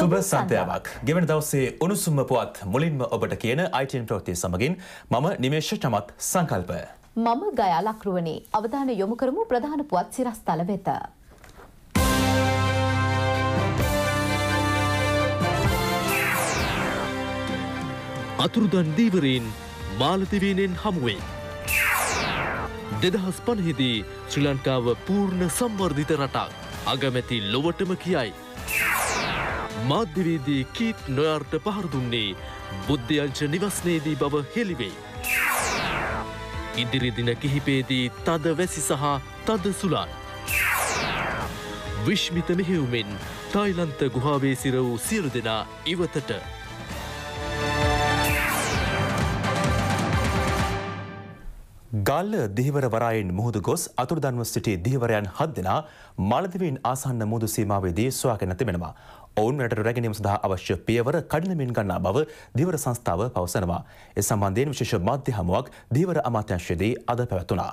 සුබ සන්ධයාවක් ගෙවන දවසේ උණුසුම්ම පුවත් මුලින්ම ඔබට කියන අයිටන් ප්‍රෘතිය සමගින් මම නිමේශ චමත් සංකල්ප. මම ගයා ලක්රුවනේ අවධාන යොමු කරමු ප්‍රධාන පුවත් සිරස්ථල වෙත. අතුරුදන් දීවරීන් මාලතිවීනෙන් හමුවේ. දෙදහස් පණහිදී ශ්‍රී ලංකාව පූර්ණ සම්වර්ධිත රටක් අගමැති ලොවටම කියයි. මාධ්‍යවේදී කීත් නොයාර්ට පහරදුන්නේ බුද්ධ්‍යංශ නිවස්නේදී බව හෙළිවෙයි. ඉදිරිදින කිහිපේදී තද වැසි සහ තද සුලාන්. විශ්මිත මෙහෙවුමෙන් ටයිලන්ත ගුහාවේ සිර වූ සියලු දෙනා ඉවතට. ගල්ල දිහිවර වරායෙන් මුහුද ගොස් අතුරදන්ව සිටි දිහිවරයන් හත් දෙනා මලදිවීන් ආසන්න මුහුදු සීමාවේදී සොයාගෙන තිබෙනවා. ඔවුන් රට රැගෙනීම සඳහා අවශ්‍ය පියවර කඩිනමින් ගන්නා බව දිවර සංස්ථාව පවසනවා. එ සම්බන්ධයෙන් විශේෂ මාධ්‍ය හමුවක් දීවර අමාත්‍යංශයේදී අද පැවැතුනා.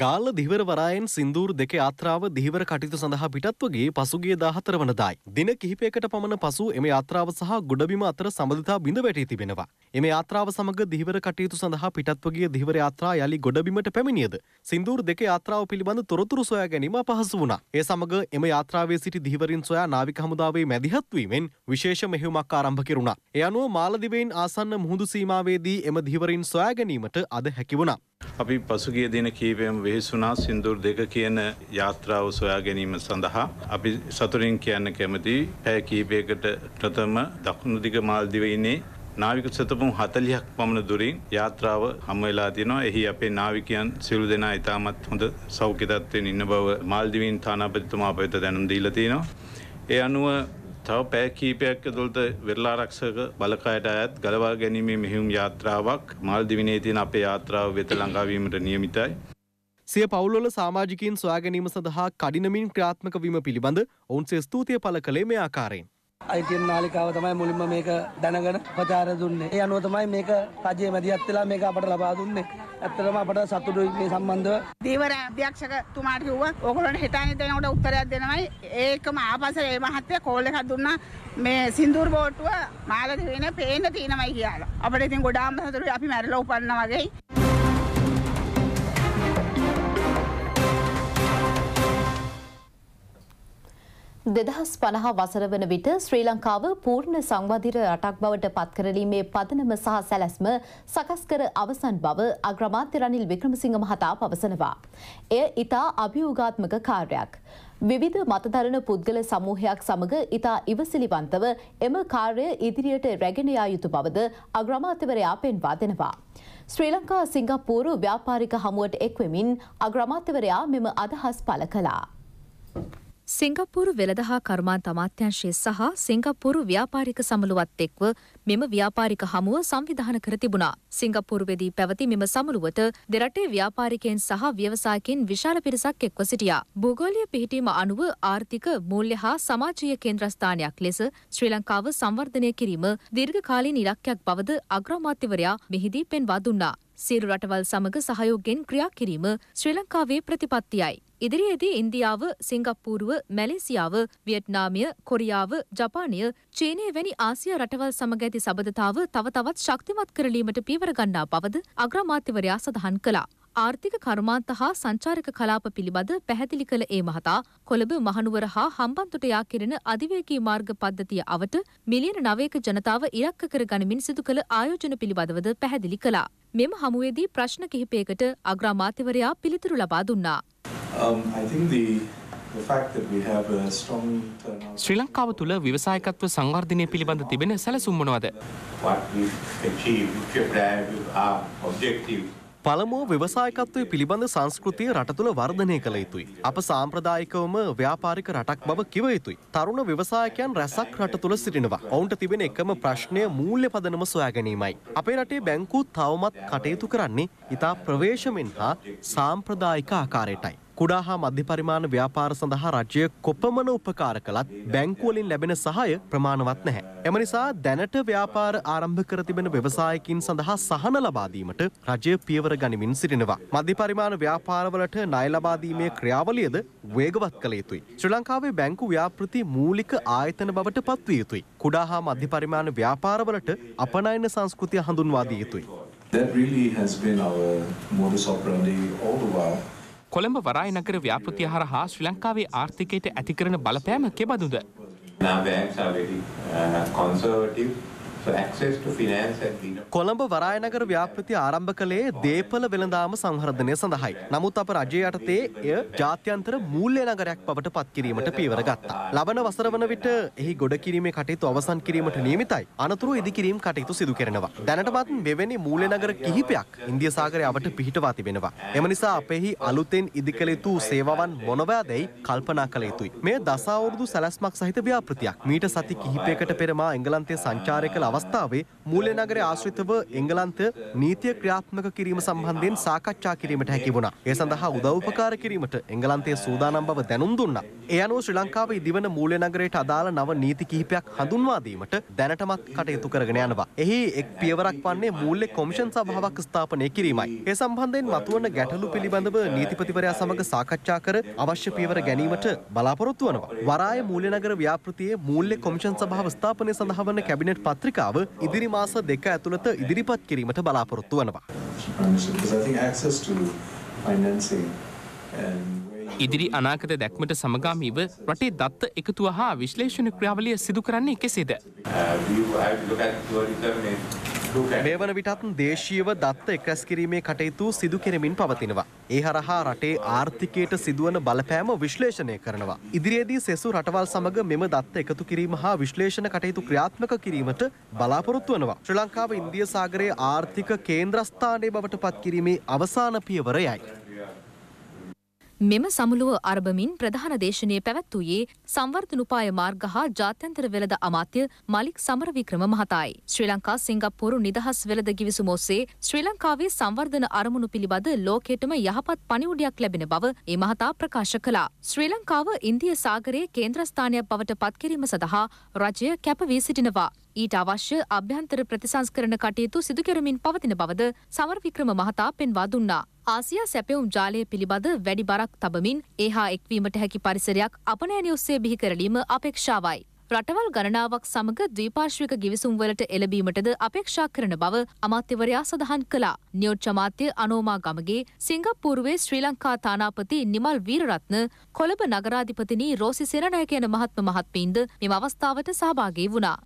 ගාල්ල දිවර වරායෙන් සින්දූර් දෙක යාත්‍රාව දිවර කටයුතු සඳහා පිටත් වගේ පසුගේ දාහතර වනදායි. දින කිහිපයකට පමණ පසු එම යාත්‍රාව සහ ගොඩබිම අතර සබඳතා බිඳ වැටී තිබෙනවා. එම යාත්‍රාව සමග දිවර කටයුතු සඳහා පිටත් වගේ දිවර යාත්‍රා යළි ගොඩබිමට පැමිණියද. සින්දූර් දෙක යාත්‍රාව පිළිබඳ තොරතුරු සොයා ගැනීම පහසු වුණා. ඒ සමග එම යාත්‍රාවේ සිටි දිවරින් සොයා නාවික හමුදාවේ මැදිහත්වීමෙන් විශේෂ මෙහෙයුමක් ආරම්භ කෙරුණා. ඒ අනුව මාලදිවයින් ආසන්න මුහුදු සීමාවේදී එම දිවරින් සොයා ගැනීමට අද හැකි වුණා. අපි පසුගිය දින කීපයම වෙහෙසුනා සින්දුර දෙක කියන යාත්‍රාව සොයා ගැනීම සඳහා අපි සතුරින් කියන්න කැමති පැය කීපයකට ප්‍රථම දකුණු දිග මාල්දිවයිනේ නාවික සතපුම් හතලියක් පමණ දුරින් යාත්‍රාව හම්වෙලා තියෙනවා එහි අපේ නාවිකයන් සිරු දෙනා ඉතාමත් හොඳ සෞඛ්‍යතත්වයෙන් ඉන්න බව මාල්දිවීන් තානාපතිතුමා අපවිත දැනුම් දීලා තියෙනවා. ඒ අනුව තව පැය කීපයක් ඇතුළත වෙරළාරක්ෂක බලකායට අයත් ගලවා ගැනීමේ මෙහෙයුම් යාත්‍රාවක් මාල්දිවිනේ තියෙන අපේ යාත්‍රාව වෙත ළඟා වීමට නියමිතයි. සිය පවුල්වල සමාජිකයින් සොයා ගැනීම සඳහා කඩිනමින් ක්‍රියාත්මක වීම පිළිබඳ ඔවුන් සිය ස්තුතිය පළ කළේ මේ ආකාරයෙන්. අයිතිම් නාලිකාව තමයි මුලින්ම මේක දැනගෙන ප්‍රචාර දුන්නේ. ඒ අනුව තමයි මේක රජයේ මැදිහත් වෙලා මේක අපට ලබා දුන්නේ. ඇත්තටම අපට සතුටුයි මේ සම්බන්ධව. දීවර අධ්‍යක්ෂකතුමාට කිව්වා ඕගොල්ලන්ට හිතානේ දෙනකොට උත්තරයක් දෙනවයි. ඒකම ආපස්සට ඒ මහත්තයා කෝල් එකක් දුන්නා මේ සින්දුර බෝට්ටුව මාළදී වෙන පේන්න තියෙනවයි කියලා. අපිට ඉතින් ගොඩාක්ම සතුටුයි අපි මැරිලා උපන්නා වගේ. දෙදහස් පණහ වසර වන විට ශ්‍රී ලංකාව පූර්ණ සංවධිර රටක් බවට පත්කරලීමේ පදනම සහ සැලැස්ම සකස් කර අවසන් බව අග්‍රමාත්‍ය රනිල් වික්‍රමසිංහ මහතා පවසනවා. එය ඉතා අභියෝගාත්මක කාර්යක්. විවිධ මතදරන පුද්ගල සමූහයක් සමග ඉතා ඉවසිලිවන්තව එම කාර්ය ඉදිරියට රැගෙන යා යුතු බවද අග්‍රමාත්‍යවරයා පෙන්වා දෙනවා. ශ්‍රී ලංකා සිංගප්පූරු ව්‍යාපාරික හමුවට එක්වෙමින් අග්‍රමාත්‍යවරයා මෙම අදහස් පළ කළා. Thank you. සිංගප්පූරු වෙළඳ හා කර්මාන්ත අමාත්‍යංශය සහ සිංගප්පූරු ව්‍යාපාරික සමුළුවත් එක්ව මෙම ව්‍යාපාරික හමුව සංවිධාන කර තිබුණා. සිංගප්පූරුවේදී පැවති මෙම සමුළුවට දෙරටේ ව්‍යාපාරිකයන් සහ ව්‍යවසායකයන් විශාල පිරිසක් එක්ව සිටියා. භූගෝලීය පිහිටීම අනුව ආර්ථික මූල්‍ය හා සමාජීය කේන්ද්‍රස්ථානයක් ලෙස ශ්‍රී ලංකාව සංවර්ධනය කිරීම දීර්ඝකාලීන ඉලක්කයක් බවද අග්‍රාමාත්‍යවරයා මෙහිදී පෙන්වා දුන්නා. සියලු රටවල් සමග සහයෝගයෙන් ක්‍රියා කිරීම ශ්‍රී ලංකාවේ ප්‍රතිපත්තියයි. ඉදිරියේදී ඉන්දියාව, සිංගප්පූරුව, මැලේසියාව, වියට්නාමය, කොරියාව, ජපානය, චීනය වැනි ආසියා රටවල් සමග ඇති සබඳතාව තව තවත් ශක්තිමත් කරලීමට පියවර ගන්නා බවද අග්‍රාමාත්‍යවරයා සඳහන් කළා. ආර්ථික කර්මාන්ත හා සංචාරක කලාප පිළිබඳ පැහැදිලි කළ ඒ මහතා කොළඹ මහනුවර හා හම්බන්තොට යා කෙරෙන අධිවේගී මාර්ග පද්ධතිය අවට මිලියන නවයක ජනතාව ඉලක්ක කර ගනිමින් සිදු කළ ආයෝජන පිළිබඳවද පැහැදිලි කළා. මෙම හමුවේදී ප්‍රශ්න කිහිපයකට අග්‍රාමාත්‍යවරයා පිළිතුරු ලබා දුන්නා. Um, I think the ශ්‍රී ලංකාව තුළ විවසායකත්ව සංවර්ධනය පිළිබඳ තිබෙන සැලසුම්මනවද. පළමුව ව්‍යවසායකත්වය පිළිබඳ සංස්කෘතිය රට තුළ වර්ධනය කළ යුතුයි. අප සාම්ප්‍රදායිකවම ව්‍යාපාරික රටක් බව කිව යුතුයි. තරුණ ව්‍යවසායකයන් රැසක් රට තුළ සිටිනවා. ඔවුන්ට තිබෙන එකම ප්‍රශ්නය මූල්‍ය පදනම සොයා ගැනීමයි. අපේ රටේ බැංකූ තවමත් කටයුතු කරන්නේ ඉතා ප්‍රවේශමෙන් හා සාම්ප්‍රදායික ආකාරයටයි. කුඩා හා මධ්‍ය පරිමාණ ව්‍යාපාර සඳහා රජය කොපමණ උපකාර කළත් බැංකුවලින් ලැබෙන සහය ප්‍රමාණවත් නැහැ. එම නිසා දැනට ව්‍යාපාර ආරම්භ කර තිබෙන ව්‍යවසායකින් සඳහා සහන ලබාදීමට රජය පියවර ගනිමින් සිටිනවා. මධ්‍ය පරිමාණ ව්‍යාපාරවලට ණය ලබාදීමේ ක්‍රියාවලියද වේගවත් කළ යුතුයි. ශ්‍රී ලංකාවේ බැංකු ව්‍යාපෘති මූලික ආයතන බවට පත්විය යුතුයි. කුඩා හා මධ්‍ය පරිමාණ ව්‍යාපාරවලට අපනයන සංස්කෘතිය හඳුන්වා දිය යුතුයි. That really has been our modus operandi all the while. Colombo වරායනගර ව්‍යාපෘතිය හරහා ශ්‍රී ලංකාවේ ආර්ථිකයට ඇතිකරන බලපෑම කෙබඳුද? Now banks are very uh, conservative Colombo වරායනගර ව්‍යාපෘති ආරම්භ කළේ දේපල වෙළඳාම සංහර්ධනය සඳහායි. නමුත් අප රජය යටතේ එය ජාත්‍යන්තර මූල්‍ය නගරයක් බවට පත්කිරීමට පීවර ගත්තා. ලබන වසර වන විට එහි ගොඩ කිරීමේ කටයුතු අවසන් කිරීමට නියමිතයි. අනතුරු ඉදිකිරීම් කටයුතු සිදු කරනවා. දැනටමත් මෙවැනි මූල්‍ය නගර කිහිපයක් ඉන්දිය සාගරය අපට පිහිටවා තිබෙනවා. එම නිසා අපෙහි අලුතෙන් ඉදිකළ යුතු සේවාවන් මොනවාදැයි කල්පනා කළ යුතුයි. මේ දසවුරුදු සැලැස්මක් සහිත ව්‍යාපෘතියක්. මීට සති කිහිපයකට පෙර මා එංගලන්තයේ සංචාරය කළ අවස්ථාවේ මූල්‍ය නගරය ආශ්‍රිතව එංගලන්තය නීතිය ක්‍රියාත්මක කිරීම සම්බන්ධයෙන් සාකච්ඡා කිරීමට හැකි වුණා. ඒ සඳහා උදව්පකාර කිරීමට එංගලන්තයේ සූදානම් බව දැනුම් දුන්නා. ඒ අනුව ශ්‍රී ලංකාවේ ඉදිවන මූල්‍ය නගරයට අදාළ නව නීති කිහිපයක් හඳුන්වා දීමට දැනටමත් කටයුතු කරගෙන යනවා. එහි එක් පියවරක් වන්නේ මූල්‍ය කොමිෂන් සභාවක් ස්ථාපනය කිරීමයි. ඒ සම්බන්ධයෙන් මතුවන ගැටලු පිළිබඳව නීතිපතිවරයා සමග සාකච්ඡා කර අවශ්‍ය පියවර ගැනීමට බලාපොරොත්තු වනවා. වරාය මූල්‍ය නගර ව්‍යාපෘතියේ මූල්‍ය කොමිෂන් සභාව ස්ථාපනය සඳහා වන කැබිනට් පත්‍රිකා නාලිකාව ඉදිරි මාස දෙක ඇතුළත ඉදිරිපත් කිරීමට බලාපොරොත්තු වනවා. ඉදිරි අනාගත දැක්මට සමගාමීව රටේ දත්ත එකතුව හා විශ්ලේෂණ ක්‍රියාවලිය සිදු කරන්නේ කෙසේද. Uh, මේ වන විටත් දේශීයව දත්ත එකස් කිරීමේ කටයුතු සිදු කෙරමින් පවතිනවා. ඒ හරහා රටේ ආර්ථිකයට සිදුවන බලපෑම විශ්ලේෂණය කරනවා. ඉදිරියේදී සෙසු රටවල් සමග මෙම දත්ත එකතු කිරීම හා විශ්ලේෂණ කටයුතු ක්‍රියාත්මක කිරීමට බලාපොරොත්තු වනවා. ශ්‍රී ලංකාව ඉන්දිය සාගරයේ ආර්ථික කේන්ද්‍රස්ථානය බවට පත්කිරීමේ අවසාන පියවරයයි. මෙම සමුළුව අරබමින් ප්‍රධාන දේශනය පැවැත්වූයේ සංවර්ධනුපාය මාර්ග හා ජාත්‍යන්තර වෙළඳ අමාත්‍ය මලික් සමරවික්‍රම මහතායි. ශ්‍රී ලංකා සිංගප්පූරු නිදහස් වෙළඳ ගිවිසුම ඔස්සේ ශ්‍රී ලංකාවේ සංවර්ධන අරමුණු පිළිබඳ ලෝකයටම යහපත් පණිවුඩයක් ලැබෙන බව ඒ මහතා ප්‍රකාශ කළා. ශ්‍රී ලංකාව ඉන්දිය සාගරයේ කේන්ද්‍රස්ථානයක් බවට පත්කිරීම සඳහා රජය කැපවී සිටිනවා. ඊට අවශ්‍ය අභ්‍යන්තර ප්‍රතිසංස්කරණ කටයුතු සිදුකරමින් පවතින බවද සමර වික්‍රම මහතා පෙන්වා දුන්නා. ආසියා සැපවුම් ජාලය පිළිබඳ වැඩි බරක් තබමින් ඒහා එක්වීමට හැකි පරිසරයක් අපනෑනි ඔස්සේ බිහි කරලීම අපේක්ෂාවයි. රටවල් ගණනාවක් සමග ද්වීපාශ්වික ගිවිසුම් වලට එළබීමටද අපේක්ෂා කරන බව අමාත්‍යවරයා සඳහන් කළා. නියෝජ්‍ය අමාත්‍ය අනෝමා ගමගේ සිංගප්පූරුවේ ශ්‍රී ලංකා තානාපති නිමල් වීරරත්න කොළඹ නගරාධිපතිනි රෝසි සෙනනායක යන මහත්ම මහත්මීන්ද මෙම අවස්ථාවට සහභාගී වුණා.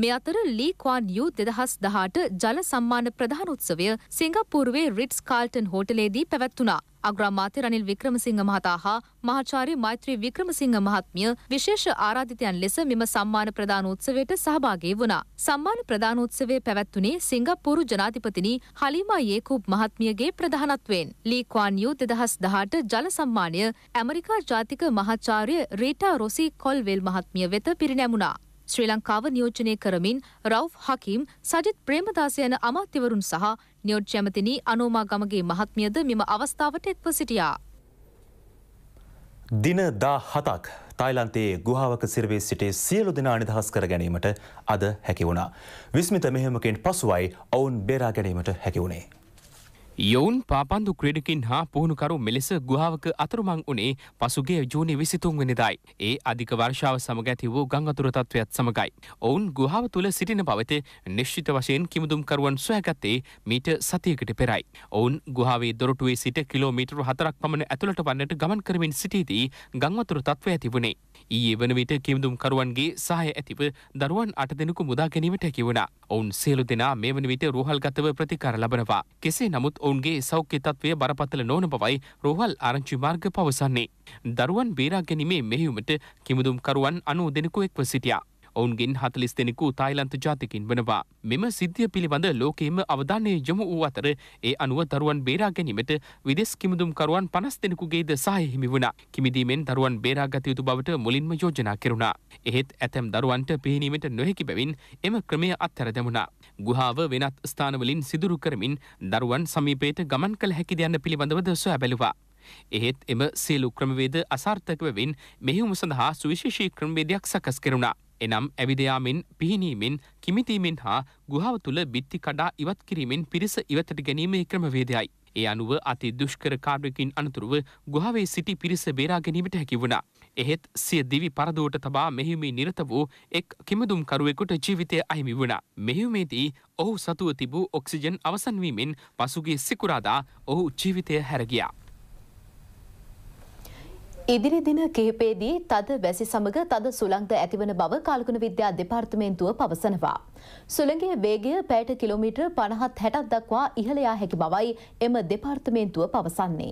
මේ අතර ලී ක්වාන් යු දෙදහස් දහට ජල සම්මාන ප්‍රධානෝත්සවය සිංගප්පූරුවේ රිට්ස් කාල්ටන් හෝටලේදී පැවැත්වුණා. අග්‍රාමාත්‍ය රනිල් වික්‍රමසිංහ මහතා හා මහාචාර්ය මෛත්‍රී වික්‍රමසිංහ මහත්මිය විශේෂ ආරාධිතයන් ලෙස මෙම සම්මාන ප්‍රදානෝත්සවයට සහභාගී වුණා. සම්මාන ප්‍රදානෝත්සවය පැවැත්වුණේ සිංගප්පූරු ජනාධිපතිනි හලිමා යේකූබ් මහත්මියගේ ප්‍රධානත්වයෙන්. ලී ක්වාන් යු දෙදහස් දහට ජල සම්මානය ඇමරිකා ජාතික මහාචාර්ය රීටා රොසි කොල්වෙල් මහත්මිය වෙත පිරිනැමුණා. ශ්‍රී ලංකාව නියෝජනය කරමින් රව් හකීම් සජිත් ප්‍රේමදාස යන අමාත්‍යවරුන් සහ නියෝජ්‍ය ඇමතිනී අනෝමා ගමගේ මහත්මියද මෙම අවස්ථාවට එක්ව සිටියා. දින දා හතක් තායිලන්තයේ ගුහාාවක සිරවේ සිටේ සියලු දෙනා නිදහස් කර ගැනීමට අද හැකිවුණා. විස්මිත මෙහෙමකින් පසුවයි ඔවුන් බේරා ගැනීමට හැකිවුණේ. යොවුන් පාපන්දු ක්‍රඩකින් හා පුහුණුකරු මෙලෙස ගුහාාවක අතරුමං වනේ පසුගේ ජූනි විසිතුන්වනිදයි. ඒ අධික වර්ෂාව සමගැති වූ ගංගතුරතත්වයත් සමඟයි. ඔවුන් ගුහාාව තුළ සිටින පවත නිශ්ෂිත වශයෙන් කිමුදුම්කරුවන් සොයගත්තේ මීට සතියකට පෙරයි. ඔවුන් ගුහාාවේ දොරටුවේ සිට කිලෝමීටර හතරක් පමණ ඇතුළට වන්නට ගමන් කරමින් සිටියදී ගංවතුර තත්ව ඇතිවුණේ. ඊයේ වන විට කිමුදුම්කරුවන්ගේ සහය ඇතිව දරුවන් අට දෙනෙකු මුදා ගැනීමට හැකිවුණ. ඔවුන් සියලු දෙනා මේ වන විට රෝහල්ගතව ප්‍රතිකාර ලබනවා. කෙසේ නමුත් ඔවුන්ගේ සෞඛ්‍ය තත්ත්වය බරපතල නොවන බවයි රෝහල් ආරංචි මාර්ග පවසන්නේ. දරුවන් බේරා ගැනීමේ මෙහෙයුමට කිමුදුම්කරුවන් අනූ දෙනෙකු එක්ව සිටියා. ඔවුන්ගෙන් හතලිස් දෙෙනෙකු තායිලන්ත ජාතිකින් වනවා. මෙම සිද්ධිය පිළිබඳ ලෝකයේම අවධානය යොමු වූ අතර ඒ අනුව දරුවන් බේරා ගැනීමට විදෙස් කිමුදුම්කරුවන් පනස් දෙෙනෙකුගේද සහහිමි වුණ. කිමිදීමෙන් දරුවන් බේරාගතයුතු බවට මුලින්ම යෝජනා කෙරුණා. එහෙත් ඇතැම් දරුවන්ට පිහිනීමට නොහැකි බැවින් එම ක්‍රමය අත්තර දැමුණා. ගුහාාව වෙනත් ස්ථානවලින් සිදුරු කරමින් දරුවන් සමීපයට ගමන් කළ හැකි දෙයන්න පිළිබඳවද සොය බැලවා. එහෙත් එම සියලු ක්‍රමවේද අසාර්ථකවවෙන් මෙහිම සඳහා සුවිශේෂී ක්‍රමවේදයක් සකස් කෙරුණා. එනම් ඇවිදයාමෙන් පිහිනීමෙන් කිමිතීමෙන් හා ගුහාව තුළ බිත්ති කඩා ඉවත් කිරීමෙන් පිරිස ඉවතට ගැනීමේ ක්‍රමවේදයයි. ඒ අනුව අති දුෂ්කර කාර්යකින් අනතුරුව ගුහාවේ සිටි පිරිස බේරා ගැනීමට හැකි වුණා. එහෙත් සිය දිවි පරදෝට තබා මෙහිමේ නිරත වූ එක් කිමදුම්කරුවෙකුට ජීවිතය අහිමි වුණා. මෙහිමේදී ඔහු සතුව තිබූ ඔක්සිජන් අවසන්වීමෙන් පසුගේ සිකුරාදා ඔහු ජීවිතය හැරගියා. ඉදිරි දින කිහිපේදී තද වැසි සමග තද සුළංද ඇතිවන බව කාලකුණ විද්‍යා දෙපාර්තමේන්තුව පවසනවා. සුළඟේ වේගය පැයට කිලෝමීටර් පණහත් හැටත් දක්වා ඉහළයා හැකි බවයි එම දෙපාර්තමේන්තුව පවසන්නේ.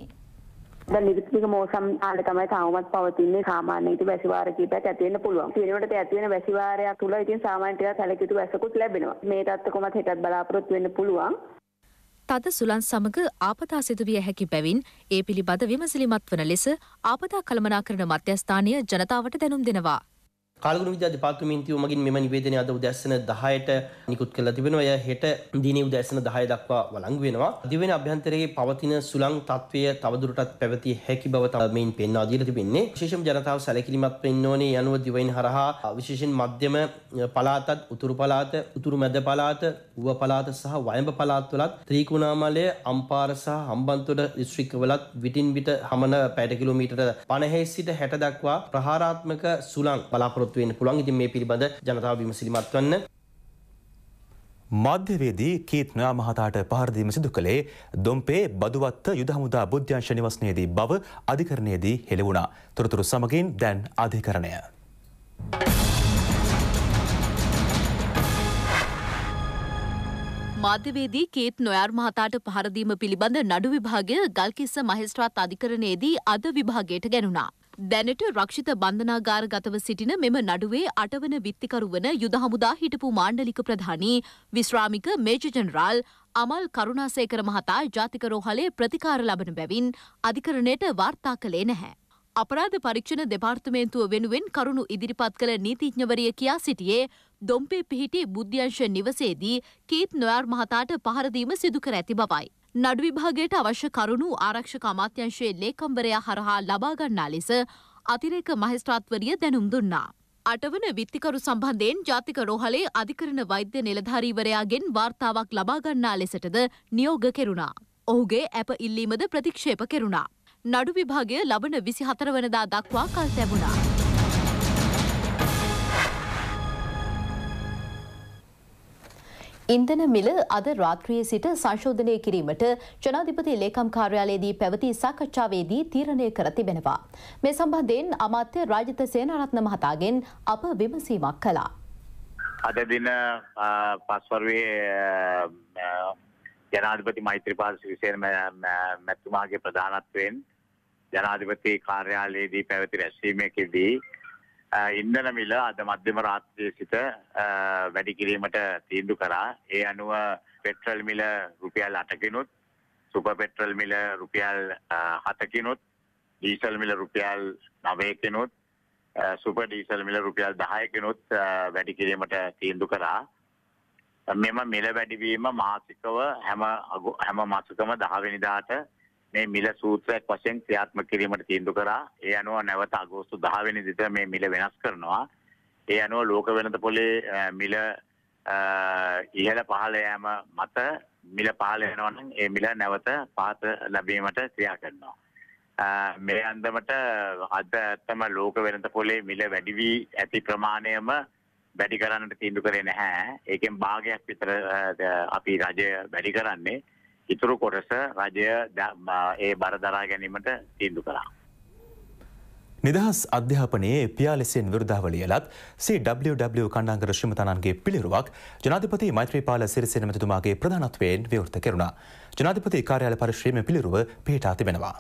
නිවිතික මෝසම් ආල තමයි තවමත් පවතින්නේ සාමාන්‍ය ඉති වැසිවාර කීපයක් ඇති වෙන්න පුළුවන්. පිරිනමට ඇති වෙන වැසිවාරයක් තුල ඉතින් සාමාන්‍ය ටිකක් සැලකිතු වැසකුත් ලැබෙනවා. මේ තත්ත්ව කොමත් හිතත් බලාපොරොත්තු වෙන්න පුළුවන්. තද සුළන් සමග ආපතා සිදුවිය හැකි බැවින් ඒ පිළිබඳ විමසිලිමත් වන ලෙස ආපතා කළමනා කරන මධ්‍යස්ථානය ජනතාවට දැනුම් දෙනවා. කල්ගුණ විද පාතුමින්තිවමගින් මෙම නිවේදනය අද උදැස්සන දහයට නිකුත් කළ තිබෙනවා ය හෙට දින උදැස්සන දහය දක්වා වලංග වෙනවා දිවෙන අභ්‍යන්තරයේ පවතින සුළං තත්වය තවදුරටත් පැවති හැකි බව තමයින් පෙන්වා දීලා තිබෙන්නේ විශේෂම ජනතාව සැලකිලිමත් වෙන්න ඕනේ යනුව දිවයින් හරහා විශේෂයෙන් මධ්‍යම පළාතත් උතුරු පළාත උතුරු මැද පළාත ඌව පළාත සහ වයඹ පළාත්වලත් ත්‍රිකුණාමලය අම්පාර සහ හම්බන්තොට දිස්ත්‍රික්කවලත් විටින් විට හමන පැයට කිලෝමීටර 50 සිට 60 දක්වා ප්‍රහාරාත්මක සුළං බලාපොරොත්තු බලාපොරොත්තු වෙන්න පුළුවන්. ඉතින් මේ පිළිබඳ ජනතාව විමසිලිමත් වන්න. මධ්‍යවේදී කීත් නොයා මහතාට පහරදීම සිදු කළේ දොම්පේ බදුවත්ත යුදහමුදා බුද්ධ්‍යංශ නිවස්නයේදී බව අධිකරණයේදී හෙළවුණා. තොරතුරු සමගින් දැන් අධිකරණය. මාධ්‍යවේදී කේත් නොයාර් මහතාට පහරදීම පිළිබඳ නඩු විභාගය ගල්කිස්ස මහෙස්ත්‍රාත් අධිකරණයේදී අද විභාගයට ගැනුණා. දැනට රක්ෂිත බන්ධනාගාර ගතව සිටින මෙම නඩුවේ අටවන විත්තිකරුවන යුද හමුදා හිටපු මාණ්ඩලික ප්‍රධානී විශ්‍රාමික මේජ ජනරාල් අමල් කරුණාසේකර මහතා ජාතික රෝහලේ ප්‍රතිකාර ලබන බැවින් අධිකරණයට වාර්තා කළේ නැහැ. අපරාධ පරීක්ෂණ දෙපාර්තමේන්තුව වෙනුවෙන් කරුණු ඉදිරිපත් කළ නීතිඥවරිය කියා සිටියේ දොම්පේ පිහිටි බුද්ධ්‍යංශ නිවසේදී කීත් නොයාර් මහතාට පහරදීම සිදුකර ඇති බවයි. නඩු විභාගයට අවශ්‍ය කරුණු ආරක්ෂක අමාත්‍යංශයේ ලේකම්වරයා හරහා ලබා ගන්නා ලෙස අතිරේක මහේස්ත්‍රාත්වරිය දැනුම් දුන්නා. අටවන විත්තිකරු සම්බන්ධයෙන් ජාතික රෝහලේ අධිකරණ වෛද්‍ය නිලධාරීවරයාගෙන් වාර්තාවක් ලබාගන්නා ලෙසටද නියෝග කෙරුණා. ඔහුගේ ඇප ඉල්ලීමද ප්‍රතික්ෂේප කෙරුණා. නඩු විභාගය ලබන විසි හතරවනදා දක්වා කල් තැබුණා. ඉන්ධන මිල අද රාත්‍රියේ සිට සංශෝධනය කිරීමට ජනාධිපති ලේකම් කාර්යාලයේදී පැවති සාකච්ඡාවේදී තීරණය කර තිබෙනවා. මේ සම්බන්ධයෙන් අමාත්‍ය රාජිත සේනාරත්න මහතාගෙන් අප විමසීමක් කළා. අද දින පස්වරුවේ ජනාධිපති මෛත්‍රීපාල සිරිසේන මැතිතුමාගේ ප්‍රධානත්වයෙන් ජනාධිපති කාර්යාලයේදී පැවති රැස්වීමකදී ඉන්දන මිල අද මධ්‍යම රාත්‍රිය සිට වැඩි කිරීමට තීන්දු කරා. ඒ අනුව පෙට්‍රල් මිල රුපියල් 8කිනුත්, සුපර් පෙට්‍රල් මිල රුපියල් 7කිනුත්, ඩීසල් මිල රුපියල් 9කිනුත්, සුපර් ඩීසල් මිල රුපියල් 10කිනුත් වැඩි කිරීමට තීන්දු කරා. මෙම මිල වැඩිවීම මාසිකව හැම හැම මාසකම 10 වෙනිදාට මේ මිල සූත්‍රයක් වශයෙන් ක්‍රියාත්මක කිරීමට තීන්දුව කරා. ඒ අනුව නැවත අගෝස්තු 10 වෙනි දිට මේ මිල වෙනස් කරනවා. ඒ අනුව ලෝක වෙළඳ පොලේ මිල ඉහළ පහළ යෑම මත මිල පහළ වෙනවා නම් ඒ මිල නැවත පහත ලැබීමට ක්‍රියා කරනවා. මේ අන්දමට අද තම ලෝක වෙළඳ පොලේ මිල වැඩි වී ඇති ප්‍රමාණයම වැඩි කරන්නට තීන්දුව කරේ නැහැ. ඒකෙන් භාගයක් විතර අපි රජය වැඩි කරන්නේ. ඉතුරු කොටස රජය ඒ බරදරා ගැනීමට තීන්දු කළා. නිදහස් අධ්‍යාපනයේ පියාලෙසෙන් විරුද්ධාවලියලත් CW කණ්ඩාංගර ශ්‍රමතනන්ගේ පිළිරුවක් ජනාධිපති මෛත්‍රීපාල සිරිසෙන මැතිතුමාගේ ප්‍රධානත්වයෙන් විවෘත කෙරුණා. ජනාධිපති කාර්යාල පරිශ්‍රයම පිළිරුව පිහිටා තිබෙනවා.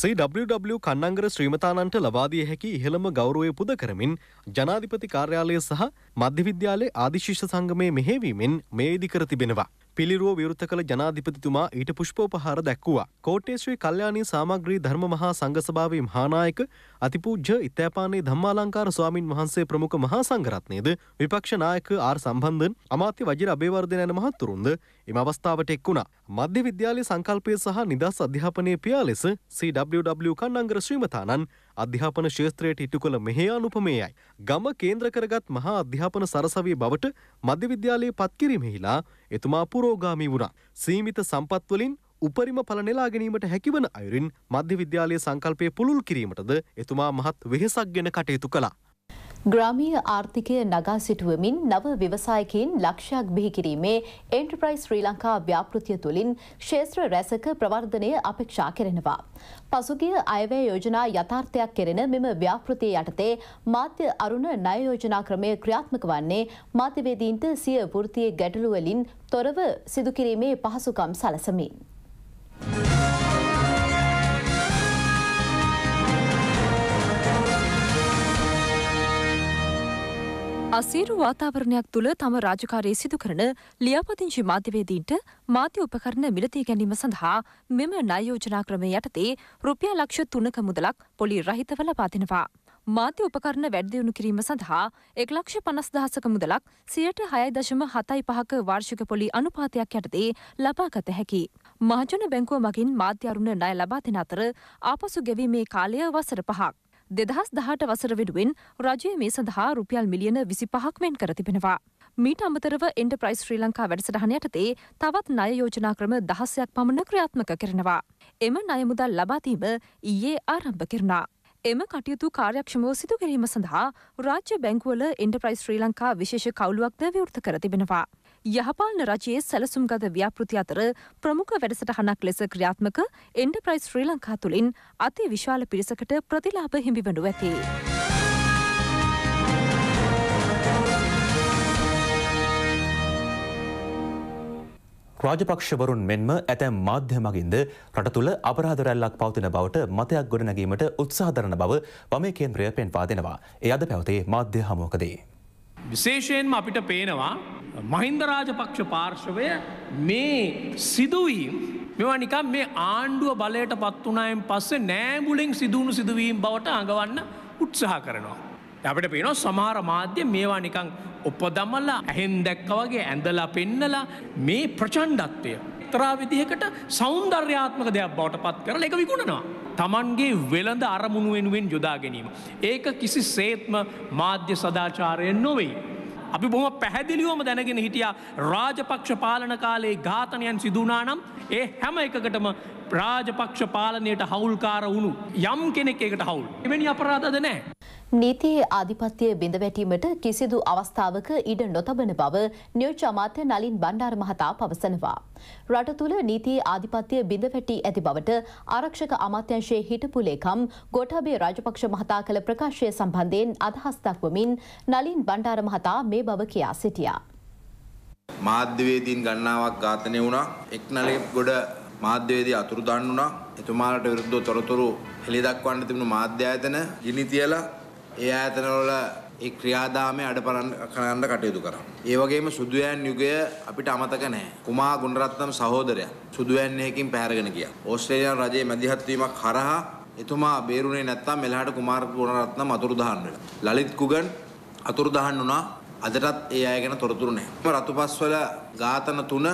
CW කන්නංගර ශ්‍රීමතානන්ට ලබාදිය හැකි ඉහළම ගෞරුවය පුද කරමින් ජනාධිපති කාර්යාලය සහ මධ්‍යවිද්‍යාලේ ආදිශිෂ්‍ය සංගමය මෙහෙවීමෙන් මේ ඉදිකර තිබෙනවා. පිළිරුව විවෘත කළ ජනාධිපතිතුමා ඊට පුෂ්පෝපහාර දැක්වුවා. කෝට්ටේශ්‍රී කල්යාණී සාමග්‍රී ධර්ම මහා සංඝසභාවේ මහානායක අතිපූජ්‍ය ඉත්තෑපානේ ධම්මාලංකාර ස්වාමින් වහන්සේ ප්‍රමුඛ මහා සංඝරත්නයේද විපක්ෂ නායක ආර් සම්බන්ධන් අමාත්‍ය වජිර අබේවර්ධන යන මහත්තුරුන්ද එම අවස්ථාවට එක් වුණා. මධ්‍ය විද්‍යාලයේ සංකල්පය සහ නිදහස් අධ්‍යාපනයේ පියා ලෙස CWW කන්නංගර ශ්‍රීමතානන් අධ්‍යාපන ශේත්‍රයට ඉටු කළ මෙහේ අනුපමේයයි. ගම කේන්ද්‍ර කරගත් මහා අධ්‍යාපන සරසවිය බවට මධ්‍යවිද්‍යාලයේ පත්කිරීමෙහිලා එතුමා පුරෝගාමී වුණා. සීමිත සම්පත්වලින් උපරිම පල නෙලා ගැනීමට හැකිවන අයුරින් මධ්‍ය විද්‍යාලය සංකල්පය පුළුල් කිරීමටද එතුමා මහත් වෙහෙසක් ගෙන කටයුතු කළා. ග්‍රාමීය ආර්ථිකය නගා සිටුවමින් නව ව්‍යවසායකයින් ලක්ෂයක් බිහි කිරීමේ එන්ටර්ප්‍රයිස් ශ්‍රී ලංකා ව්‍යාපෘතිය තුළින් ක්ෂේත්‍ර රැසක ප්‍රවර්ධනය අපේක්ෂා කරනවා. පසුගිය අයවැය යෝජනා යථාර්ථයක් කෙරෙන මෙම ව්‍යාපෘතිය යටතේ මාධ්‍ය අරුණ ණය යෝජනා ක්‍රමය ක්‍රියාත්මක වන්නේ මාධ්‍යවේදීන්ට සිය වෘත්තියේ ගැටලුවලින් තොරව සිදුකිරීමේ පහසුකම් සලසමින්. අසීරු වාතාවරණයක් තුළ තම රාජකාරය සිදු කරන ලියාපදිංචි මාධ්‍යවේදීන්ට මාධ්‍ය උපකරණ මිලදී ගැනීම සඳහා මෙම නයෝජනා ක්‍රමය යටතේ රුපියල් ලක්ෂ තුනක මුදලක් පොලි රහිතව ලබා දෙනවා. මාධ්‍ය උපකරණ වැඩදියුණු කිරීම සඳහා එක් ලක්ෂ පනස් දහසක මුදලක් සියයට හයයි දශම හතයි පහක වාර්ෂික පොලි අනුපාතයක් යටතේ ලබාගත හැකි. මහජන බැංකුව මගින් මාධ්‍ය අරුණ ණය ලබා දෙන අතර ආපසු ගෙවීමේ කාලය වසර පහක්. දෙදහස් දහට වසර වෙනුවෙන් රජය මේ සඳහා රුපියල් මිලියන විසි පහක්මෙන් කර තිබෙනවා. මීට අමතරව එන්ටප්‍රයිස් ශ්‍රී ලංකා වැඩසටහන යටතේ තවත් ණය යෝජනා ක්‍රම දහසයක් පමණ ක්‍රියාත්මක කරනවා. එම ණයමුදල් ලබාදීම ඊයේ ආරම්භ කරනා. එම කටයුතු කාර්යක්ෂමෝ සිදු කිරීම සඳහා රාජ්‍ය බැංකුවල එන්ටප්‍රයිස් ශ්‍රී ලංකා විශේෂ කවුලුවක්ද විවෘත කර තිබෙනවා. යහපාලන රජයේ සැලසුම්ගත ව්‍යාපෘති අතර ප්‍රමුඛ වැඩසටහනක් ලෙස ක්‍රියාත්මක එන්ඩප්‍රයිස් ශ්‍රී ලංකා තුළින් අති විශාල පිරිසකට ප්‍රතිලාභ හිමිවනු ඇති. රාජපක්ෂවරුන් මෙන්ම ඇතැම් මාධ්‍ය මගින්ද රට තුළ අපරාධරැල්ලක් පවතින බවට මතයක් ගොඩනැගීමට උත්සාධරණ බව වමේ කේන්ද්‍රය පෙන්වා දෙනවා. එ අද පැවතේ මාධ්‍ය හමුවකදේ. විශේෂයෙන්ම අපිට පේනවා මහින්දරාජපක්ෂ පාර්ශවය මේ සිදුවීම් මෙවා නිකම් මේ ආණ්ඩුව බලයට පත්වනායෙන් පස්සේ නෑගුලෙන් සිදුවුණු සිදුවීම් බවට අඟවන්න උත්සාහ කරනවා. අපට පේනො සමහර මාධ්‍ය මේවා නිකං උපදමල්ලා ඇහෙන් දැක්ක වගේ ඇඳලා පෙන්නලා මේ ප්‍රචණ්ඩත්වය තරා විදිහකට සෞන්දර්යාත්මක දෙයක් බවට පත් කරල එක විකුණනවා. තමන්ගේ වෙළඳ අරමුණු වෙනුවෙන් යොදා ගැනීම. ඒක කිසි සේත්ම මාධ්‍ය සදාචාරයෙන් නොවෙයි. අපි බොහොම පැහැදිලිවම දැනගෙන හිටියා රාජපක්ෂ පාලන කාලේ ඝාතනයන් සිදුනා නම් ඒ හැම එකකටම රාජපක්ෂ පාලනයට හවුල්කාර වුණු යම් කෙනෙක් එකට හවුල් එවැනි අපරාධද නෑ. නීතියේ ආධිපත්‍යය බිඳ වැටීමට කිසිදු අවස්ථාවක ඉඩ නොතබන බව නියෝජ්‍ය අමාත්‍ය නලින් බණ්ඩාර මහතා පවසනවා. රට තුළ නීතියේ ආධිපත්‍යය බිඳ වැටී ඇති බවට ආරක්ෂක අමාත්‍යංශයේ හිටපු ලේකම් ගෝඨාභය රාජපක්ෂ මහතා කළ ප්‍රකාශය සම්බන්ධයෙන් අදහස් දක්වමින් නලින් බණ්ඩාර මහතා මේ බව කියා සිටියා. මාධ්‍යවේදීන් ගණනාවක් ඝාතනය වුණා. එක්නලේ ගොඩ මාධ්‍යවේදී අතුරුදන් වුණා. එතුමාලට විරුද්ධව තොරතුරු හෙළි දක්වන්න තිබුණු මාධ්‍ය ආයතන ගිනි තියලා ඒ ආයතනවල ඒ ක්‍රියාදාමය අඩපරන් කරන්න කටයුතු කරා. ඒ වගේම සුදුයන් යුගය අපිට අමතක නැහැ. කුමා ගුණරත්නම් සහෝදරයා සුදුයන් එකකින් පැහැරගෙන ගියා. ඕස්ට්‍රේලියානු රජයේ මැදිහත් වීමක් හරහා එතුමා බේරුනේ නැත්නම් මෙලහට කුමාර ගුණරත්නම් අතුරුදහන් වෙලා. ලලිත් කුගන් අතුරුදහන් වුණා. අදටත් ඒ අය ගැන තොරතුරු නැහැ. රතුපස්වල ඝාතන තුන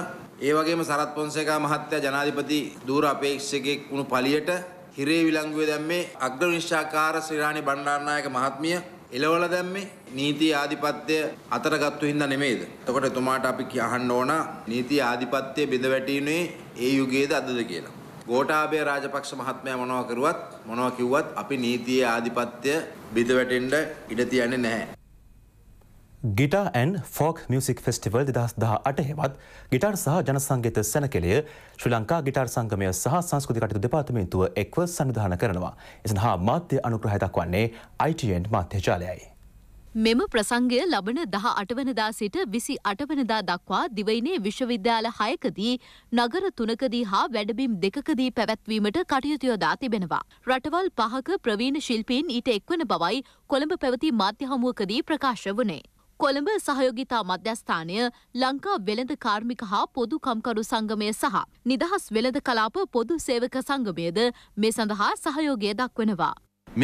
ඒ වගේම සරත් පොන්සේකා මහත්තයා ජනාධිපති ධූර අපේක්ෂකෙක් වුණු පළියට හිරේ විලංගුවේ දැම්මේ අග්‍ර විනිශ්චයකාර ශ්‍රීරාණි බණ්ඩාරනායක මහත්මිය එලවල දැම්මේ නීති ආධිපත්‍ය අතරගත්තු හින්දා නෙමෙයිද? එතකොට එතුමාට අපි කියහන්න ඕන නීති ආධිපත්‍ය බිඳ වැටීනේ ඒ යුගයේද අදද කියලා. ගෝඨාභය රාජපක්ෂ මහත්මයා මොනවා කරුවත් මොනවා කිව්වත් අපි නීතියේ ආධිපත්‍ය බිඳ වැටෙන්න ඉඩ තියන්නේ නැහැ. Guitar and folk music festival දෙදස් දහ අටහෙවත් ගිටාර් සහ ජනසංගත සැනකෙළය ශ්‍රී ලංකා ගිටාර් සංගමය සහ සංස්කෘතිකටයුතු දෙපාර්තමේන්තුව එක්ව සංවිධාන කරනවා. එසන හා මාධ්‍ය අනුග්‍රහයක් වන්නේ ITN මාධ්‍යජාලයයි. මෙම ප්‍රසංගය ලබන දහ අටවනදා සිට විසි අටවනදා දක්වා දිවයිනේ විශ්වවිද්‍යාල හයකදී නගර තුනකදී හා වැඩබිම් දෙකදී පැවැත්වීමට කටයුතුයොදා තිබෙනවා. රටවල් පහක ප්‍රවීණ ශිල්පීන් ඊට එක්වන බවයි කොළඹ පැවති මාධ්‍ය හමුවකදී ප්‍රකාශ වනේ. කොළඹ සහයෝගිතා මධ්‍යස්ථානය ලංකා වෙළඳ කාර්මික හා පොදු කම්කරු සංගමය සහ නිදහස් වෙළඳ කලාප පොදු සේවක සංගමයද මේ සඳහා සහයෝගය දක්වනවා.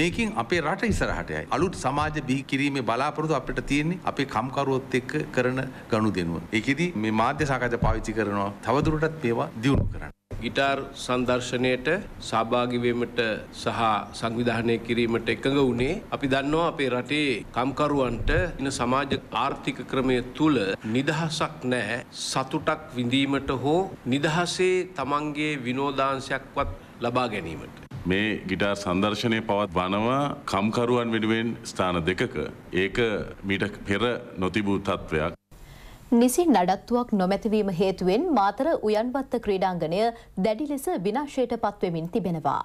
මේකින් අපේ රට ඉසරහටයයි අලුත් සමාජ බිහි කිරීමේ බලාපොරොතු අපිට තියෙන්නේ අපේ කම්කරුවොත් එක්ක කරන ගනුදෙනුව. ඒකෙදි මේ මාධ්‍ය සාකච්ඡා පාවිච්චි කරනවා තවදුරටත් මේවා දියුණු කරන්න. ගිටාර් සංදර්ශනයට සහභාගිවීමට සහ සංවිධානය කිරීමට එකඟ වුණේ අපි දන්නවා අපේ රටේ කම්කරුවන්ට ඉන සමාජ ආර්ථික ක්‍රමය තුළ නිදහසක් නෑ සතුටක් විඳීමට හෝ නිදහසේ තමන්ගේ විනෝදාංශයක්වත් ලබා ගැනීමට. මේ ගිටාර් සංදර්ශනය පවත්වනවා කම්කරුවන් වෙනුවෙන් ස්ථාන දෙකක ඒක මීට පෙර නොතිබූ තත්ත්වයක්. නිසි නඩත්තුවක් නොමැතිවීම හේතුවෙන් මාතර උයන්වත්ත ක්‍රීඩාංගණය දැඩි ලෙස විනාශයට පත්වෙමින් තිබෙනවා.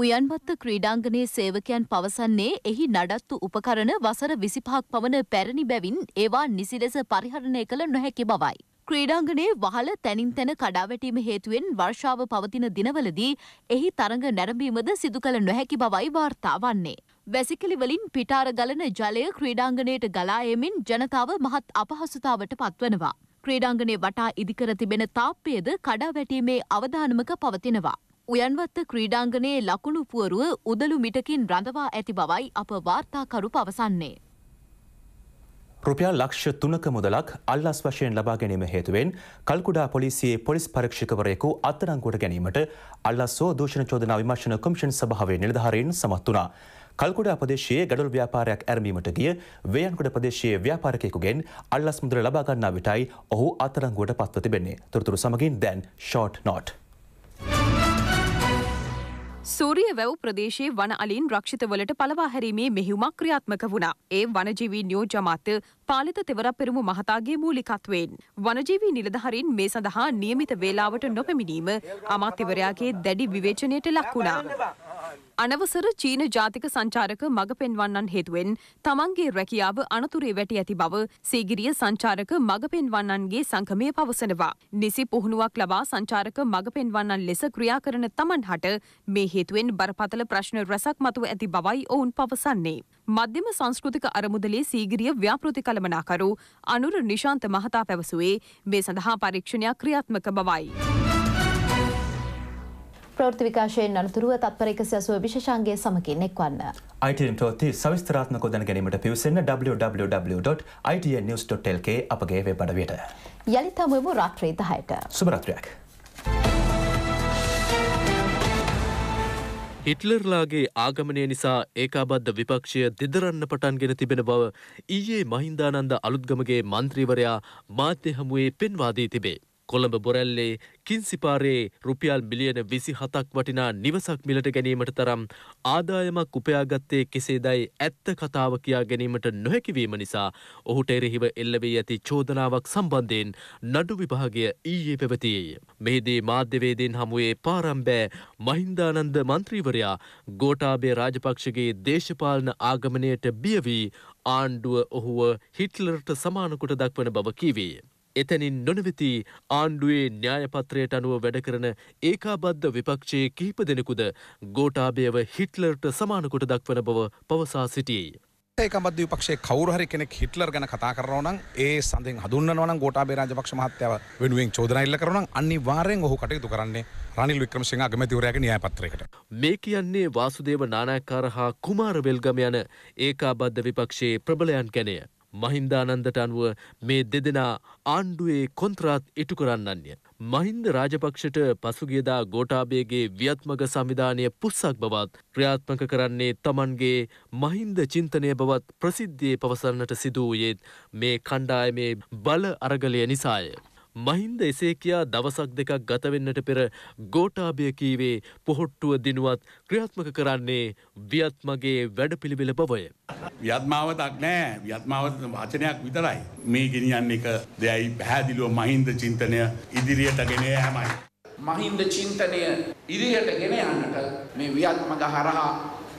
උයන්වත්ත ක්‍රීඩාංගනයේ සේවකයන් පවසන්නේ එහි නඩත්තු උපකරණ වසර විසිපහක් පවන පැරණි බැවින් ඒවා නිසි ලෙස පරිහරණය කළ නොහැකි බවයි. ක්‍රීඩාංගනයේ වහල තැනින් තැන කඩාවැටීම හේතුවෙන් වර්ෂාව පවතින දිනවලදී එහි තරඟ නැරඹීමද සිදු කළ නොහැකි බවයි වාර්තා වන්නේ. වැසිකිලි වලින් පිටාර ගලන ජලය ක්‍රීඩාංගණයට ගලා එමින් ජනතාව මහත් අපහසුතාවට පත්වනවා. ක්‍රීඩාංගණය වටා ඉදිකර තිබෙන තාප්පයද කඩා වැටීමේ අවධානමක පවතිනවා. උයන්වත්ත ක්‍රීඩාංගණයේ ලකුණු පුවරුව උදළු මිටකින් රඳවා ඇති බවයි අප වාර්තාකරු පවසන්නේ. රුපියල් ලක්ෂ තුනක මුදලක් අල්ලස් වශයෙන් ලබා ගැනීම හේතුවෙන් කල්කුඩා පොලිසියේ පොලිස් පරීක්ෂකවරයෙකු අත්තරංකුවට ගැනීමට අල්ලස්සෝ දූෂණ චෝදනා විමර්ශන කොමිෂන් සභාවේ නිලධාරීන් සමත් වුණා. කල්කුඩා ප්‍රදේශයේ ගඩොල් ව්‍යාපාරයක් ඇරඹීමට ගිය වේයන්කුඩ ප්‍රදේශයේ ව්‍යාපාරිකයෙකුගෙන් අල්ලස් මුදල ලබා ගන්නා විටයි ඔහු අත්අඩංගුවට පත්ව තිබෙන්නේ. තොරතුරු සමගින් දැන් ෂෝට් නෝට්. සූරිය වැව් ප්‍රදේශයේ වන අලින් රක්ෂිතවලට පලවා හැරීමේ මෙහිුමක් ක්‍රියාත්මක වුණා. ඒ වනජීවී නියෝජ අමාත්‍ය පාලිත තෙවරක් පෙරමු මහතාගේ මූලිකත්වයෙන්. වනජීවී නිලධහරින් මේ සඳහා නියමිත වේලාවට නොපැමිණීම අමාත්‍යවරයාගේ දැඩි විවේචනයට ලක් වුණා. අනවසර චීන ජාතික සංචාරක මඟ පෙන්වන්නන් හේතුවෙන් තමන්ගේ රැකියාව අනතුරේ වැටි ඇති බව සීගිරිය සංචාරක මඟ පෙන්වන්නන්ගේ සංගමය පවසනවා. නිසි පුහුණුවක් ලබා සංචාරක මඟ පෙන්වන්නන් ලෙස ක්‍රියා කරන තමන්හට මේ හේතුවෙන් බරපතල ප්‍රශ්න රැසක් මතුව ඇති බවයි ඔවුන් පවසන්නේ. මධ්‍යම සංස්කෘතික අරමුදලේ සීගිරිය ව්‍යාපෘති කළමනාකරු අනුර නිශාන්ත මහතා පැවසුවේ මේ සඳහා පරීක්ෂණයක් ක්‍රියාත්මක බවයි. ප්‍රෘති විකාශයෙන් අනතුරුව තත්පර එකසි අසුව විශෂන්ගේ සමකින් එක්වන්න. ITN ප්‍රෘති සවිස්තරාත්මක දැන ගැනීමට පිවිසන්න www.itnnews.lk අපගේ වෙබ් අඩවියට. යළිත් හමුවමු රාත්‍රී දහයට. සුබරාත්‍රයක්. හිට්ලර්ලාගේ ආගමනය නිසා ඒකාබද්ධ විපක්ෂය දෙදරන්න පටන්ගෙන තිබෙන බව ඊයේ මහින්දානන්ද අලුත්ගමගේ මන්ත්‍රීවරයා මාත්‍ය හමුවේ පෙන්වාදී තිබේ. කොළඹ බොරැල්ලේ කින්සිපාරයේ රුපියල් බිලියන විසි හතක් වටිනා නිවසක් මිලට ගැනීමට තරම් ආදායමක් උපයාගත්තේ කෙසේදයි ඇත්ත කතාව කියා ගැනීමට නොහැකිවීම නිසා ඔහුට එරෙහිව එල්ලවී ඇති චෝදනාවක් සම්බන්ධයෙන් නඩු විභාගය ඊයේ පැවතියේය. මෙහිදී මාධ්‍යවේදීන් හමුවේ පාරම්බෑ මහින්දානන්ද මන්ත්‍රීවරයා ගෝටාබේ රාජපක්ෂගේ දේශපාලන ආගමනයට බියවී ආණ්ඩුව ඔහුව හිට්ලරට සමානකොට දක්වන බව කිවේ. එතැනින් නොනවෙති ආණ්ඩුවේ න්‍යායපත්‍රයට අනුව වැඩකරන ඒකාබද්ධ විපක්ෂයේ කිහිප දෙනෙකුද ගෝටාබයව හිට්ලර්ට සමානකොට දක්වන බව පවසා සිටියේ. ඒකබද විපක්ෂේ කවරුහරි කෙනෙක් හිටලර් ගැන කතා කරනවනම් ඒ සඳෙන් හඳුන්වනවනම් ගෝඨාභය රාජපක්ෂ මහත්තයාව වෙනුවෙන් චෝදනා ඉල්ල කරනවනම් අනිවාර්යෙන් ඔහු කටයුතු කරන්නේ රනිල් වික්‍රමසිංහ අගමැතිවරයාගේ න්‍යාය පත්‍රයකට. මේ කියන්නේ වාසුදේව නානායක්කාර හා කුමාර වෙල්ගම යන ඒකාබද්ධ විපක්ෂයේ ප්‍රබලයන් ගැනය. මහින්දානන්දට අනුව මේ දෙදෙනා ආණ්ඩුවේ කොන්ත්‍රාත් ඉටු කරන්නන්ය. මහින්ද රාජපක්ෂට පසුගියදා ගෝටාබේගේ ව්‍යත්මක සංවිධානය පුස්සක් බවත් ක්‍රියාත්මක කරන්නේ තමන්ගේ මහින්ද චින්තනය බවත් ප්‍රසිද්ධියේ පවසන්නට සිදුවූයේත් මේ කණ්ඩායමේ බල අරගලය නිසාය. මහින්ද එසේ කියා දවසක් දෙකක් ගතවෙන්නට පෙර ගෝටාභය කීවේ පොහොට්ටුව දිනුවත් ක්‍රියාත්මක කරන්නේ ව්‍යත්මගේ වැඩපිළිවෙල බවය. ව්‍යත්මාවතක් නෑ ව්‍යත්මාවත වචනයක් විතරයි. මේ ගෙනියන්න එක දෙයයි පැහැදිලුව මහින්ද චින්තනය ඉදිරියට ගෙනය හැමයි. මහින්ද චින්තනය ඉදිරියට ගෙන යන්නට මේ ව්‍යත්මග හරහා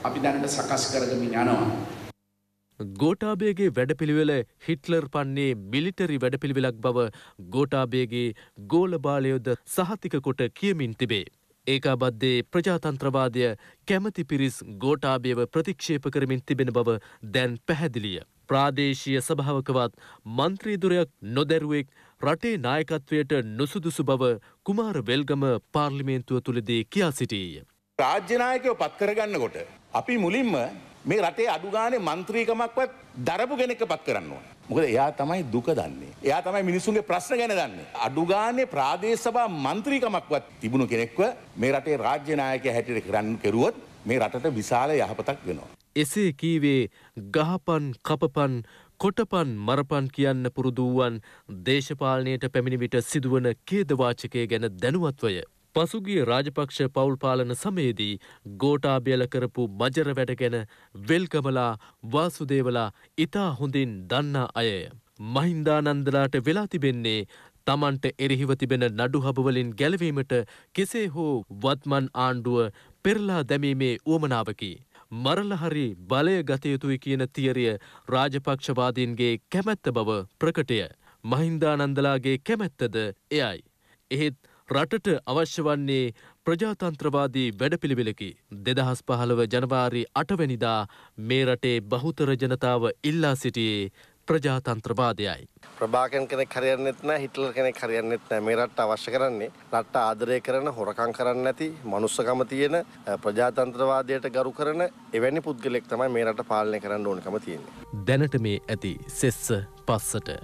අපි දැනට සකස් කරගමින් යනවා. ගෝටාබේගේ වැඩපිළිවෙල හිට්ලර් පන්නේ මිලිටරි වැඩපිළිවෙලක් බව ගෝටාබේගේ ගෝලබාලයොද සහතික කොට කියමින් තිබේ. ඒකාබද්දේ ප්‍රජාතන්ත්‍රවාදය කැමති පිරිස් ගෝටාබේව ප්‍රතික්ෂේප කරමින් තිබෙන බව දැන් පැහැදිලිය. ප්‍රාදේශීය සභාවකවත් මන්ත්‍රීදුරයක් නොදැරුවෙක් රටේ නායකත්වයට නොසුදුසු බව කුමාර වෙල්ගම පාර්ලිමේන්තුව තුළදී කියා සිටීය. රාජ්‍යනායකව පත්කරගන්නකොට. අපි මුලින්ම මේ රටේ අඩුගානේ මන්ත්‍රීකමක්වත් දරපු කෙනෙක්ව පත් කරන්න ඕන. මොකද එයා තමයි දුක දන්නේ. එයා තමයි මිනිසුන්ගේ ප්‍රශ්න ගැන දන්නේ. අඩුගානේ ප්‍රාදේශ සභා මන්ත්‍රීකමක්වත් තිබුණු කෙනෙක්ව මේ රටේ රාජ්‍ය නායකයා හැටියට කරන්න කෙරුවොත් මේ රටට විශාල යහපතක් වෙනවා. එසේ කීවේ ගහපන් කපපන් කොටපන් මරපන් කියන්න පුරුදු වූවන් දේශපාලනයට පැමිණි විට සිදුවන ඛේදවාචකය ගැන දැනුවත්වය. පසුගිය රාජපක්ෂ පවුල් පාලන සමයේදී ගෝටාබියල කරපු මජර වැඩ ගැන වෙල්කමලා වාසුදේවලා ඉතා හොඳින් දන්නා අයය. මහින්දානන්දලාට වෙලා තිබෙන්නේ තමන්ට එරෙහිව තිබෙන නඩුහබවලින් ගැලවීමට කෙසේ හෝ වත්මන් ආණ්ඩුව පෙරලා දැමීමේ වුවමනාවකි. මරලහරි බලය ගතයුතුයි කියන තියරිය රාජපක්ෂවාදීන්ගේ කැමැත්ත බව ප්‍රකටය. මහින්දානන්දලාගේ කැමැත්තද එයයි. එහෙත් රටට අවශ්‍ය වන්නේ ප්‍රජාතන්ත්‍රවාදී වැඩපිළිවෙලකි. දෙදහස් පහළව ජනවාරි අටවැනිදා මේ රටේ බහුතර ජනතාව ඉල්ලා සිටියේ ප්‍රජාතන්ත්‍රවාදයයි. ප්‍රභාකන් කෙනෙක් හරියන්නෙත් නෑ හිටලර් කෙනෙක් හරියන්නෙත් නෑ මේ රටට අවශ්‍ය කරන්නේ රටට ආදරය කරන හොරකම් කරන්නේ නැති මනුස්සකම තියෙන ප්‍රජාතන්ත්‍රවාදයට ගරු කරන එවැනි පුද්ගලෙක් තමයි මේ රට පාලනය කරන්න ඕනකම තියෙන්නේ. දැනට මේ ඇති සෙස්ස පස්සට